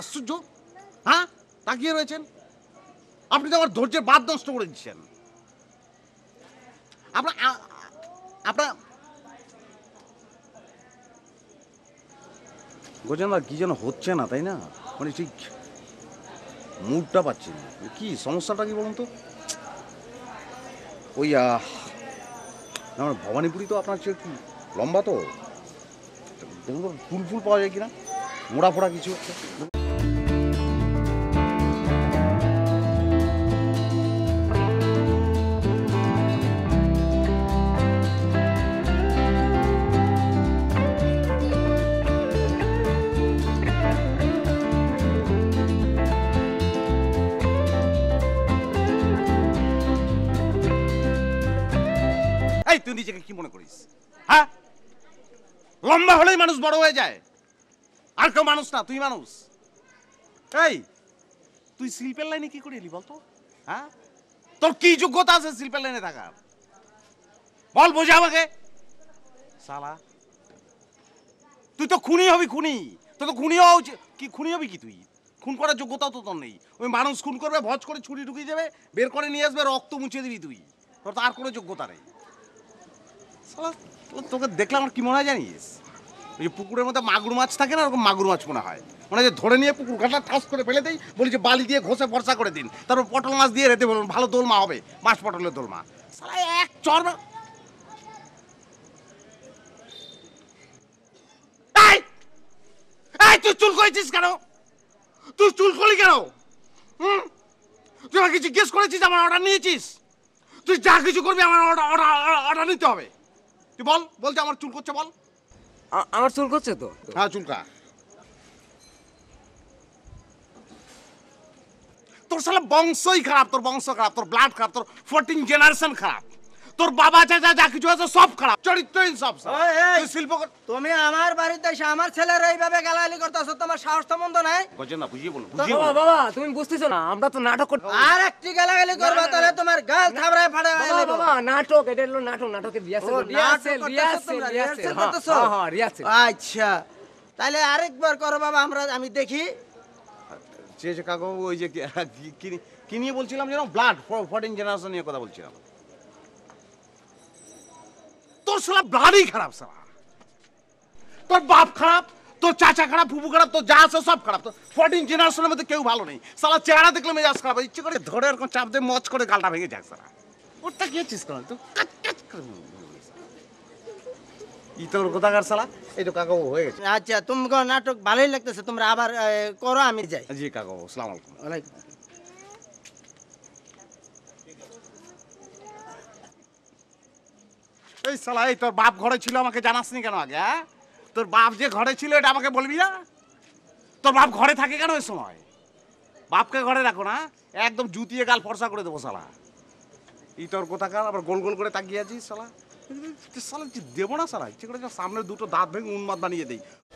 আশ্চর্য হ্যাঁ তাকিয়ে রয়েছেন আপনি তো আমার ধৈর্যের বাদ নষ্ট করে দিচ্ছেন আপনার আপনার গোজেন্দা কি যেন হচ্ছে না তাই না মানে ঠিক মুডটা পাচ্ছি না কি সমস্যাটা কি বলুন তো ওই আমার ভবানীপুরি তো আপনার চেয়ে লম্বা তো ফুল ফুল পাওয়া যায় কিনা মোড়া ফোড়া কিছু তুই নিজেকে কি মনে করিস হ্যাঁ লম্বা হলেই মানুষ বড় হয়ে যায় আর কেউ মানুষ না তুই মানুষ এই তুই শিল্পের লাইনে কি করে এলি বলতো হ্যাঁ তোর কি যোগ্যতা আছে শিল্পের লাইনে থাকার বল বোঝা আমাকে সালা তুই তো খুনি হবি খুনি তো তো খুনি হওয়া উচিত কি খুনি হবি কি তুই খুন করার যোগ্যতাও তো তোর নেই ওই মানুষ খুন করবে ভজ করে ছুরি ঢুকিয়ে যাবে বের করে নিয়ে আসবে রক্ত মুছে দিবি তুই তোর তো আর কোনো যোগ্যতা নেই তোকে দেখলাম আমার কি মনে হয় জানিস ওই পুকুরের মধ্যে মাগুর মাছ থাকে না ওরকম মাগুর মাছ মনে হয় মানে যে ধরে নিয়ে পুকুর কাটা ঠাস করে ফেলে দেয় বলি যে বালি দিয়ে ঘষে বর্ষা করে দিন তারপর পটল মাছ দিয়ে রেতে বলুন ভালো দোলমা হবে মাছ পটলের দোলমা সালা এক চর তুই চুল করেছিস কেন তুই চুল করলি কেন হুম তুই আমাকে জিজ্ঞেস করেছিস আমার অর্ডার নিয়েছিস তুই যা কিছু করবি আমার অর্ডার নিতে হবে তুই বল বলছে আমার চুল করছে বল আমার চুল করছে তো হ্যাঁ চুলকা তোর সালা বংশই খারাপ তোর বংশ খারাপ তোর ব্লাড খারাপ তোর ফোরটিন জেনারেশন খারাপ তোর বাবা চাচা যা কিছু আছে সব খারাপ চরিত্র সব শিল্প তুমি আমার বাড়িতে এসে আমার ছেলের এইভাবে গালাগালি করতেছো তোমার সাহস তো মন্দ নাই বুঝে না বুঝিয়ে বলো বাবা তুমি বুঝতেছো না আমরা তো নাটক করি আর একটি গালাগালি করবে তাহলে তোমার গাল থাবড়ায় ফাড়ে বাবা বাবা নাটক এটা হলো নাটক নাটকে রিয়াসেল রিয়াসেল রিয়াসেল রিয়াসেল করতেছো হ্যাঁ হ্যাঁ রিয়াসেল আচ্ছা তাহলে আরেকবার করো বাবা আমরা আমি দেখি যে যে কাকু ওই যে কি কি নিয়ে বলছিলাম যেন ব্লাড ফর ফরেন জেনারেশন নিয়ে কথা বলছিলাম শালা ব্লাডই খারাপ শালা তোর বাপ খারাপ তোর চাচা খারাপ ফুপু খারাপ তোর যা আছে সব খারাপ তোর ফোর্টিন জেনারেশনের মধ্যে কেউ ভালো নেই সালা চেহারা দেখলে মেজাজ খারাপ ইচ্ছে করে ধরে এরকম চাপ দিয়ে মচ করে গালটা ভেঙে যাক সারা ওরটা গিয়েছিস কর তো কাজ কাজ করে ইতর সালা এই তো কাকাবু হয়ে গেছে আচ্ছা তোমাকে নাটক ভালোই লাগতেছে তোমরা আবার করো আমি যাই জি কাকাবু সালাম আলাইকুম এই সালা এই তোর বাপ ঘরে ছিল আমাকে জানাসনি কেন আগে হ্যাঁ তোর বাপ যে ঘরে ছিল এটা আমাকে বলবি না তোর বাপ ঘরে থাকে কেন ওই সময় বাপকে ঘরে রাখো না একদম জুতিয়ে গাল ফর্সা করে দেবো সালা ই তোর কোথাকার আবার গোল গোল করে তাকিয়ে আছিস সালা সালা দেবো না সালা ইচ্ছে করে সামনে দুটো দাঁত ভেঙে উন্মাদ বানিয়ে দিই